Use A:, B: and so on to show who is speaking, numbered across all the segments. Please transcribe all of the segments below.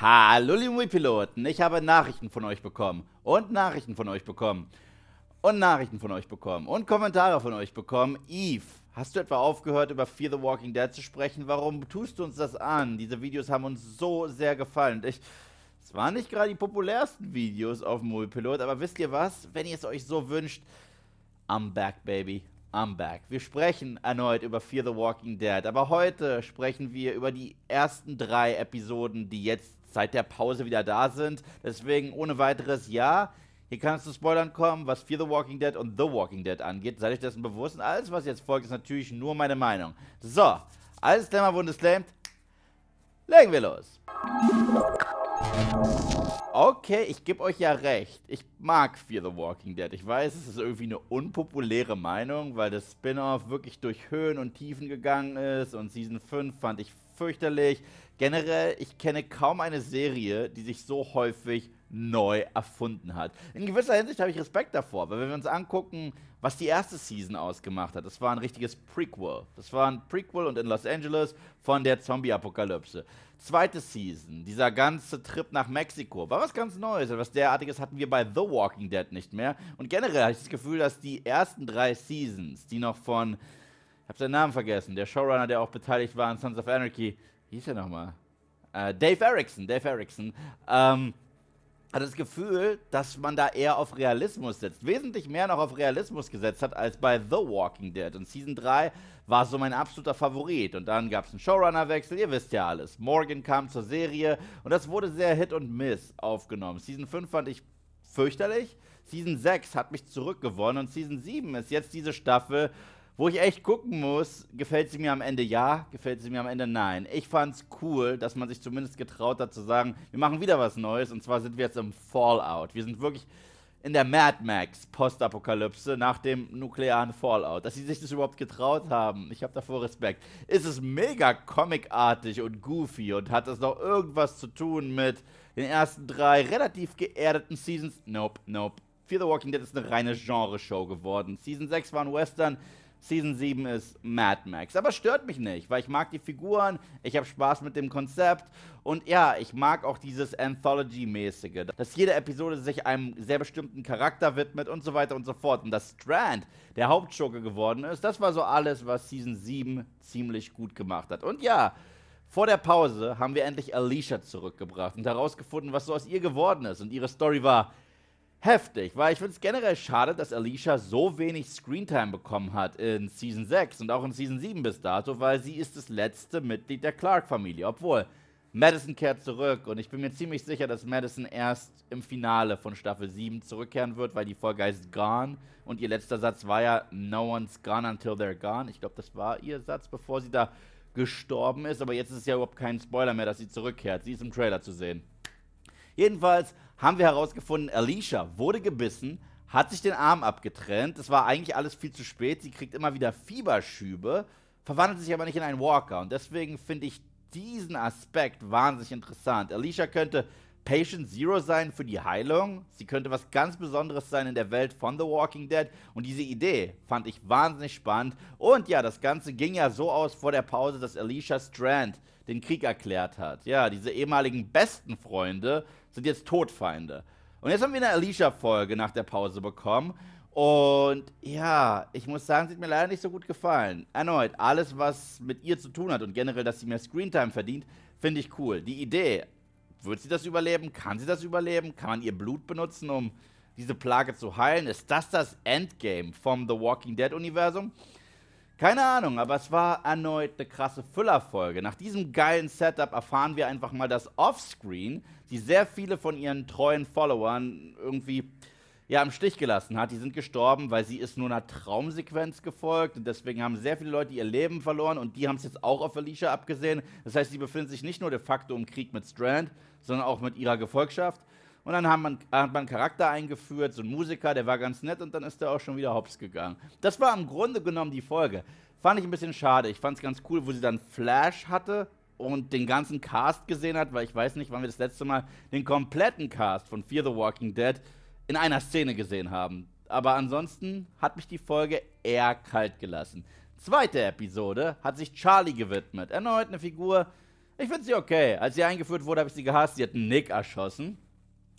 A: Hallo liebe Piloten, ich habe Nachrichten von euch bekommen und Nachrichten von euch bekommen und Nachrichten von euch bekommen und Kommentare von euch bekommen. Eve, hast du etwa aufgehört über Fear the Walking Dead zu sprechen? Warum tust du uns das an? Diese Videos haben uns so sehr gefallen. Ich es waren nicht gerade die populärsten Videos auf Movie Pilot, aber wisst ihr was? Wenn ihr es euch so wünscht, I'm back, baby. I'm back. Wir sprechen erneut über Fear the Walking Dead, aber heute sprechen wir über die ersten drei Episoden, die jetzt seit der Pause wieder da sind. Deswegen ohne weiteres Ja. Hier kann es zu Spoilern kommen, was Fear the Walking Dead und The Walking Dead angeht. Seid euch dessen bewusst. Und alles, was jetzt folgt, ist natürlich nur meine Meinung. So, alles Disclaimer, Bundesclaimed. Legen wir los okay, ich gebe euch ja recht. Ich mag Fear the Walking Dead. Ich weiß, es ist irgendwie eine unpopuläre Meinung, weil das Spin-off wirklich durch Höhen und Tiefen gegangen ist und Season 5 fand ich fürchterlich. Generell, ich kenne kaum eine Serie, die sich so häufig neu erfunden hat. In gewisser Hinsicht habe ich Respekt davor, weil wenn wir uns angucken, was die erste Season ausgemacht hat, das war ein richtiges Prequel. Das war ein Prequel und in Los Angeles von der Zombie-Apokalypse. Zweite Season, dieser ganze Trip nach Mexiko, war was ganz Neues. Etwas derartiges hatten wir bei The Walking Dead nicht mehr. Und generell habe ich das Gefühl, dass die ersten drei Seasons, die noch von, ich habe seinen Namen vergessen, der Showrunner, der auch beteiligt war an Sons of Anarchy, wie hieß er nochmal? Äh, Dave Erickson, Dave Erickson, ähm, hat das Gefühl, dass man da eher auf Realismus setzt. Wesentlich mehr noch auf Realismus gesetzt hat als bei The Walking Dead. Und Season 3 war so mein absoluter Favorit. Und dann gab es einen Showrunner-Wechsel, ihr wisst ja alles. Morgan kam zur Serie und das wurde sehr Hit und Miss aufgenommen. Season 5 fand ich fürchterlich. Season 6 hat mich zurückgewonnen und Season 7 ist jetzt diese Staffel, wo ich echt gucken muss, gefällt sie mir am Ende ja, gefällt sie mir am Ende nein. Ich fand's cool, dass man sich zumindest getraut hat zu sagen, wir machen wieder was Neues und zwar sind wir jetzt im Fallout. Wir sind wirklich in der Mad Max Postapokalypse nach dem nuklearen Fallout, dass sie sich das überhaupt getraut haben. Ich habe davor Respekt. Ist es mega comicartig und goofy und hat das noch irgendwas zu tun mit den ersten drei relativ geerdeten Seasons? Nope, nope. Fear the Walking Dead ist eine reine Genre-Show geworden. Season 6 war ein Western, Season 7 ist Mad Max. Aber stört mich nicht, weil ich mag die Figuren, ich habe Spaß mit dem Konzept und ja, ich mag auch dieses Anthology-mäßige, dass jede Episode sich einem sehr bestimmten Charakter widmet und so weiter und so fort. Und dass Strand der Hauptschurke geworden ist, das war so alles, was Season 7 ziemlich gut gemacht hat. Und ja, vor der Pause haben wir endlich Alicia zurückgebracht und herausgefunden, was so aus ihr geworden ist. Und ihre Story war heftig, weil ich finde es generell schade, dass Alicia so wenig Screentime bekommen hat in Season 6 und auch in Season 7 bis dato, weil sie ist das letzte Mitglied der Clark-Familie, obwohl Madison kehrt zurück und ich bin mir ziemlich sicher, dass Madison erst im Finale von Staffel 7 zurückkehren wird, weil die Folge heißt Gone und ihr letzter Satz war ja No one's gone until they're gone. Ich glaube, das war ihr Satz, bevor sie da gestorben ist, aber jetzt ist es ja überhaupt kein Spoiler mehr, dass sie zurückkehrt. Sie ist im Trailer zu sehen. Jedenfalls haben wir herausgefunden, Alicia wurde gebissen, hat sich den Arm abgetrennt. Es war eigentlich alles viel zu spät. Sie kriegt immer wieder Fieberschübe, verwandelt sich aber nicht in einen Walker. Und deswegen finde ich diesen Aspekt wahnsinnig interessant. Alicia könnte Patient Zero sein für die Heilung. Sie könnte was ganz Besonderes sein in der Welt von The Walking Dead. Und diese Idee fand ich wahnsinnig spannend. Und ja, das Ganze ging ja so aus vor der Pause, dass Alicia Strand den Krieg erklärt hat. Ja, diese ehemaligen besten Freunde sind jetzt Todfeinde. Und jetzt haben wir eine Alicia-Folge nach der Pause bekommen. Und ja, ich muss sagen, sie hat mir leider nicht so gut gefallen. Erneut, alles, was mit ihr zu tun hat und generell, dass sie mehr Screentime verdient, finde ich cool. Die Idee, wird sie das überleben? Kann sie das überleben? Kann man ihr Blut benutzen, um diese Plage zu heilen? Ist das das Endgame vom The Walking Dead-Universum? Keine Ahnung, aber es war erneut eine krasse Füllerfolge. Nach diesem geilen Setup erfahren wir einfach mal, dass offscreen sie sehr viele von ihren treuen Followern irgendwie ja, im Stich gelassen hat. Die sind gestorben, weil sie ist nur einer Traumsequenz gefolgt. Und deswegen haben sehr viele Leute ihr Leben verloren und die haben es jetzt auch auf Alicia abgesehen. Das heißt, sie befinden sich nicht nur de facto im Krieg mit Strand, sondern auch mit ihrer Gefolgschaft. Und dann hat man, hat man einen Charakter eingeführt, so einen Musiker, der war ganz nett und dann ist der auch schon wieder hops gegangen. Das war im Grunde genommen die Folge. Fand ich ein bisschen schade. Ich fand es ganz cool, wo sie dann Flash hatte und den ganzen Cast gesehen hat, weil ich weiß nicht, wann wir das letzte Mal den kompletten Cast von Fear the Walking Dead in einer Szene gesehen haben. Aber ansonsten hat mich die Folge eher kalt gelassen. Zweite Episode hat sich Charlie gewidmet. Erneut eine Figur. Ich finde sie okay. Als sie eingeführt wurde, habe ich sie gehasst. Sie hat Nick erschossen.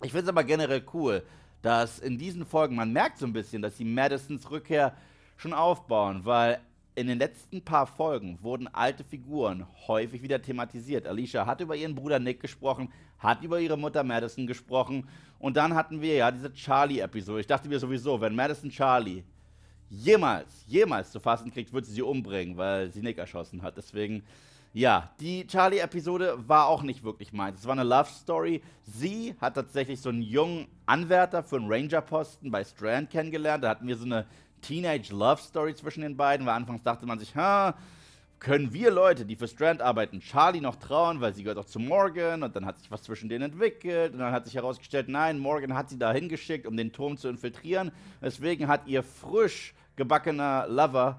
A: Ich finde es aber generell cool, dass in diesen Folgen, man merkt so ein bisschen, dass sie Madisons Rückkehr schon aufbauen, weil in den letzten paar Folgen wurden alte Figuren häufig wieder thematisiert. Alicia hat über ihren Bruder Nick gesprochen, hat über ihre Mutter Madison gesprochen und dann hatten wir ja diese Charlie-Episode. Ich dachte mir sowieso, wenn Madison Charlie jemals, jemals zu fassen kriegt, wird sie sie umbringen, weil sie Nick erschossen hat. Deswegen ja, die Charlie-Episode war auch nicht wirklich meins. Es war eine Love Story. Sie hat tatsächlich so einen jungen Anwärter für einen Ranger-Posten bei Strand kennengelernt. Da hatten wir so eine Teenage-Love-Story zwischen den beiden, weil anfangs dachte man sich, ha, können wir Leute, die für Strand arbeiten, Charlie noch trauen, weil sie gehört auch zu Morgan und dann hat sich was zwischen denen entwickelt und dann hat sich herausgestellt, nein, Morgan hat sie da hingeschickt, um den Turm zu infiltrieren. Deswegen hat ihr frisch gebackener Lover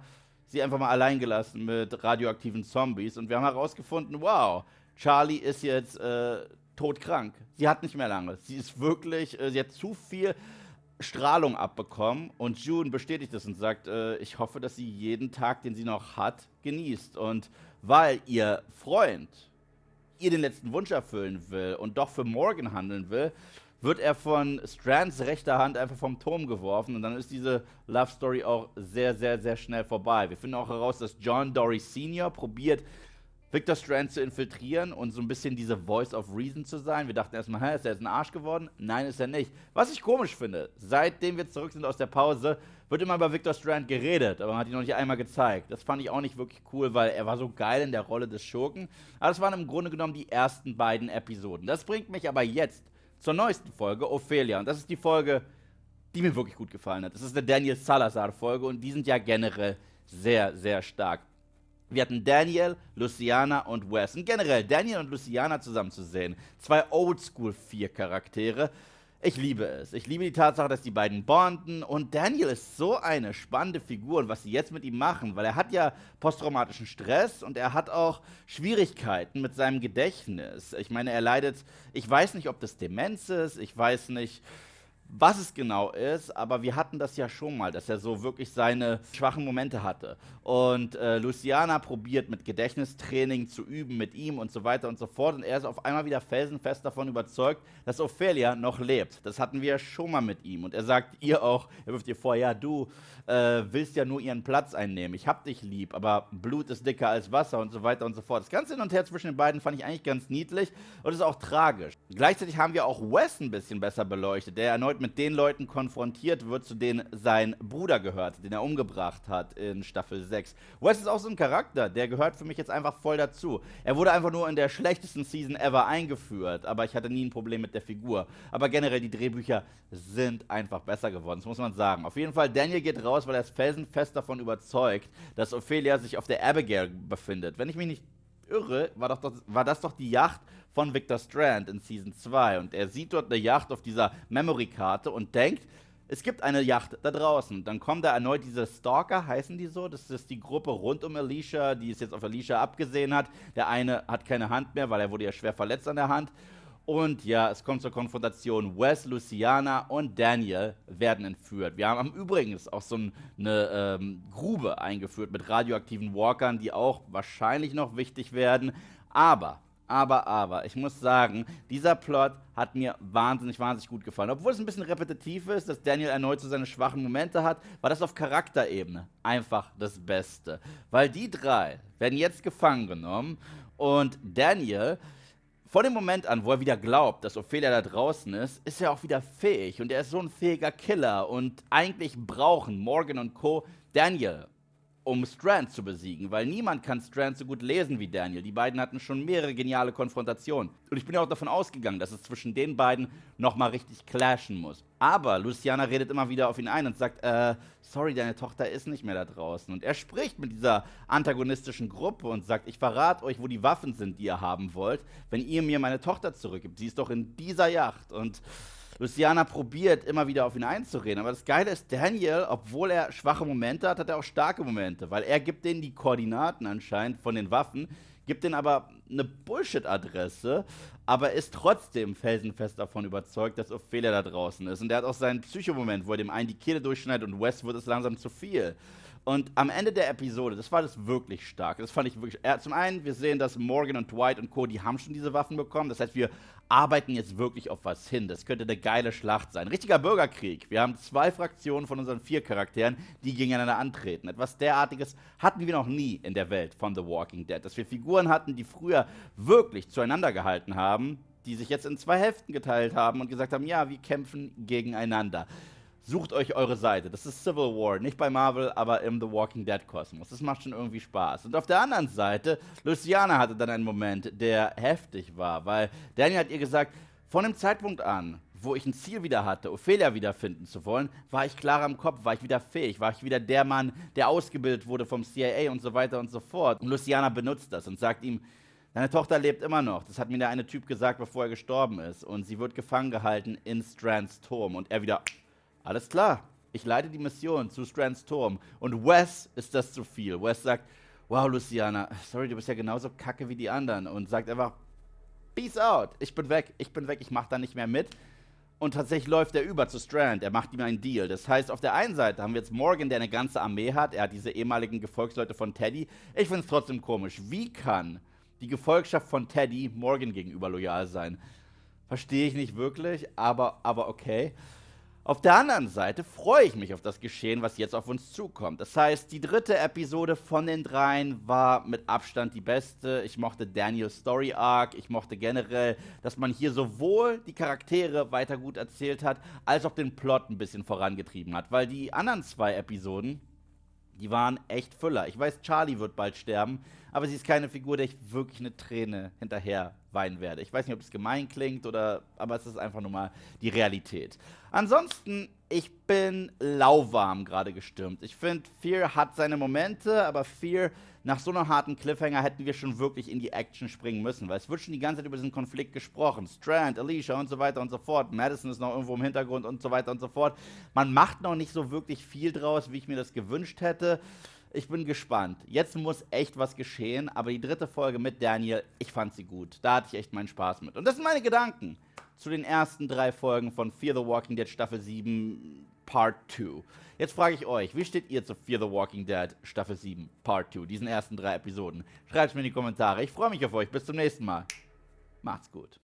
A: sie einfach mal allein gelassen mit radioaktiven Zombies und wir haben herausgefunden, wow, Charlie ist jetzt äh, todkrank. Sie hat nicht mehr lange. Sie ist wirklich, äh, sie hat zu viel Strahlung abbekommen und June bestätigt das und sagt, äh, ich hoffe, dass sie jeden Tag, den sie noch hat, genießt. Und weil ihr Freund ihr den letzten Wunsch erfüllen will und doch für morgen handeln will, wird er von Strands rechter Hand einfach vom Turm geworfen und dann ist diese Love Story auch sehr, sehr, sehr schnell vorbei. Wir finden auch heraus, dass John Dory Sr. probiert, Victor Strand zu infiltrieren und so ein bisschen diese Voice of Reason zu sein. Wir dachten erstmal, hä, ist er jetzt ein Arsch geworden? Nein, ist er nicht. Was ich komisch finde, seitdem wir zurück sind aus der Pause, wird immer über Victor Strand geredet, aber man hat ihn noch nicht einmal gezeigt. Das fand ich auch nicht wirklich cool, weil er war so geil in der Rolle des Schurken. Aber das waren im Grunde genommen die ersten beiden Episoden. Das bringt mich aber jetzt zur neuesten Folge, Ophelia. Und das ist die Folge, die mir wirklich gut gefallen hat. Das ist eine Daniel Salazar-Folge und die sind ja generell sehr, sehr stark. Wir hatten Daniel, Luciana und Wes. Und generell Daniel und Luciana zusammen zu sehen. Zwei Oldschool-4-Charaktere. Ich liebe es. Ich liebe die Tatsache, dass die beiden bonden und Daniel ist so eine spannende Figur und was sie jetzt mit ihm machen, weil er hat ja posttraumatischen Stress und er hat auch Schwierigkeiten mit seinem Gedächtnis. Ich meine, er leidet, ich weiß nicht, ob das Demenz ist, ich weiß nicht, was es genau ist, aber wir hatten das ja schon mal, dass er so wirklich seine schwachen Momente hatte. Und äh, Luciana probiert mit Gedächtnistraining zu üben mit ihm und so weiter und so fort. Und er ist auf einmal wieder felsenfest davon überzeugt, dass Ophelia noch lebt. Das hatten wir ja schon mal mit ihm. Und er sagt ihr auch, er wirft ihr vor, ja, du äh, willst ja nur ihren Platz einnehmen. Ich hab dich lieb, aber Blut ist dicker als Wasser und so weiter und so fort. Das ganze Hin und Her zwischen den beiden fand ich eigentlich ganz niedlich und ist auch tragisch. Gleichzeitig haben wir auch Wes ein bisschen besser beleuchtet, der erneut mit den Leuten konfrontiert wird, zu denen sein Bruder gehört, den er umgebracht hat in Staffel 6. Wes ist auch so ein Charakter, der gehört für mich jetzt einfach voll dazu. Er wurde einfach nur in der schlechtesten Season ever eingeführt, aber ich hatte nie ein Problem mit der Figur. Aber generell, die Drehbücher sind einfach besser geworden, das muss man sagen. Auf jeden Fall, Daniel geht raus, weil er ist felsenfest davon überzeugt, dass Ophelia sich auf der Abigail befindet. Wenn ich mich nicht irre, war, doch das, war das doch die Yacht von Victor Strand in Season 2. Und er sieht dort eine Yacht auf dieser Memory-Karte und denkt, es gibt eine Yacht da draußen. Dann kommen da erneut diese Stalker, heißen die so? Das ist die Gruppe rund um Alicia, die es jetzt auf Alicia abgesehen hat. Der eine hat keine Hand mehr, weil er wurde ja schwer verletzt an der Hand. Und ja, es kommt zur Konfrontation. Wes, Luciana und Daniel werden entführt. Wir haben übrigens auch so eine ähm, Grube eingeführt mit radioaktiven Walkern, die auch wahrscheinlich noch wichtig werden. Aber aber, aber, ich muss sagen, dieser Plot hat mir wahnsinnig, wahnsinnig gut gefallen. Obwohl es ein bisschen repetitiv ist, dass Daniel erneut so seine schwachen Momente hat, war das auf Charakterebene einfach das Beste. Weil die drei werden jetzt gefangen genommen und Daniel von dem Moment an, wo er wieder glaubt, dass Ophelia da draußen ist, ist er auch wieder fähig und er ist so ein fähiger Killer und eigentlich brauchen Morgan und Co. Daniel um Strand zu besiegen, weil niemand kann Strand so gut lesen wie Daniel. Die beiden hatten schon mehrere geniale Konfrontationen. Und ich bin ja auch davon ausgegangen, dass es zwischen den beiden nochmal richtig clashen muss. Aber Luciana redet immer wieder auf ihn ein und sagt, äh, sorry, deine Tochter ist nicht mehr da draußen. Und er spricht mit dieser antagonistischen Gruppe und sagt, ich verrate euch, wo die Waffen sind, die ihr haben wollt, wenn ihr mir meine Tochter zurückgibt. Sie ist doch in dieser Yacht. Und Luciana probiert immer wieder auf ihn einzureden. Aber das Geile ist, Daniel, obwohl er schwache Momente hat, hat er auch starke Momente, weil er gibt denen die Koordinaten anscheinend von den Waffen, gibt denen aber eine Bullshit-Adresse, aber ist trotzdem felsenfest davon überzeugt, dass Ophelia da draußen ist. Und er hat auch seinen Psychomoment, wo er dem einen die Kehle durchschneidet und Wes wird es langsam zu viel. Und am Ende der Episode, das war das wirklich stark. Das fand ich wirklich. Äh, zum einen, wir sehen, dass Morgan und Dwight und Co., die haben schon diese Waffen bekommen. Das heißt, wir arbeiten jetzt wirklich auf was hin. Das könnte eine geile Schlacht sein. Richtiger Bürgerkrieg. Wir haben zwei Fraktionen von unseren vier Charakteren, die gegeneinander antreten. Etwas derartiges hatten wir noch nie in der Welt von The Walking Dead. Dass wir Figuren hatten, die früher wirklich zueinander gehalten haben, die sich jetzt in zwei Hälften geteilt haben und gesagt haben, ja, wir kämpfen gegeneinander sucht euch eure Seite. Das ist Civil War, nicht bei Marvel, aber im The Walking Dead Kosmos. Das macht schon irgendwie Spaß. Und auf der anderen Seite, Luciana hatte dann einen Moment, der heftig war, weil Daniel hat ihr gesagt, von dem Zeitpunkt an, wo ich ein Ziel wieder hatte, Ophelia wiederfinden zu wollen, war ich klarer im Kopf, war ich wieder fähig, war ich wieder der Mann, der ausgebildet wurde vom CIA und so weiter und so fort. Und Luciana benutzt das und sagt ihm, Deine Tochter lebt immer noch. Das hat mir der eine Typ gesagt, bevor er gestorben ist. Und sie wird gefangen gehalten in Strands Turm. Und er wieder alles klar, ich leite die Mission zu Strands Turm. Und Wes ist das zu viel. Wes sagt, wow, Luciana, sorry, du bist ja genauso kacke wie die anderen. Und sagt einfach, peace out, ich bin weg, ich bin weg, ich mach da nicht mehr mit. Und tatsächlich läuft er über zu Strand. Er macht ihm einen Deal. Das heißt, auf der einen Seite haben wir jetzt Morgan, der eine ganze Armee hat. Er hat diese ehemaligen Gefolgsleute von Teddy. Ich finde es trotzdem komisch. Wie kann die Gefolgschaft von Teddy Morgan gegenüber loyal sein? Verstehe ich nicht wirklich, aber, aber okay. Auf der anderen Seite freue ich mich auf das Geschehen, was jetzt auf uns zukommt. Das heißt, die dritte Episode von den dreien war mit Abstand die beste. Ich mochte Daniels Story Arc, ich mochte generell, dass man hier sowohl die Charaktere weiter gut erzählt hat, als auch den Plot ein bisschen vorangetrieben hat. Weil die anderen zwei Episoden, die waren echt Füller. Ich weiß, Charlie wird bald sterben aber sie ist keine Figur, der ich wirklich eine Träne hinterher weinen werde. Ich weiß nicht, ob es gemein klingt oder, aber es ist einfach nur mal die Realität. Ansonsten, ich bin lauwarm gerade gestürmt. Ich finde, Fear hat seine Momente, aber Fear nach so einem harten Cliffhanger hätten wir schon wirklich in die Action springen müssen, weil es wird schon die ganze Zeit über diesen Konflikt gesprochen. Strand, Alicia und so weiter und so fort. Madison ist noch irgendwo im Hintergrund und so weiter und so fort. Man macht noch nicht so wirklich viel draus, wie ich mir das gewünscht hätte. Ich bin gespannt. Jetzt muss echt was geschehen, aber die dritte Folge mit Daniel, ich fand sie gut. Da hatte ich echt meinen Spaß mit. Und das sind meine Gedanken zu den ersten drei Folgen von Fear the Walking Dead Staffel 7 Part 2. Jetzt frage ich euch, wie steht ihr zu Fear the Walking Dead Staffel 7 Part 2, diesen ersten drei Episoden? Schreibt es mir in die Kommentare. Ich freue mich auf euch. Bis zum nächsten Mal. Macht's gut.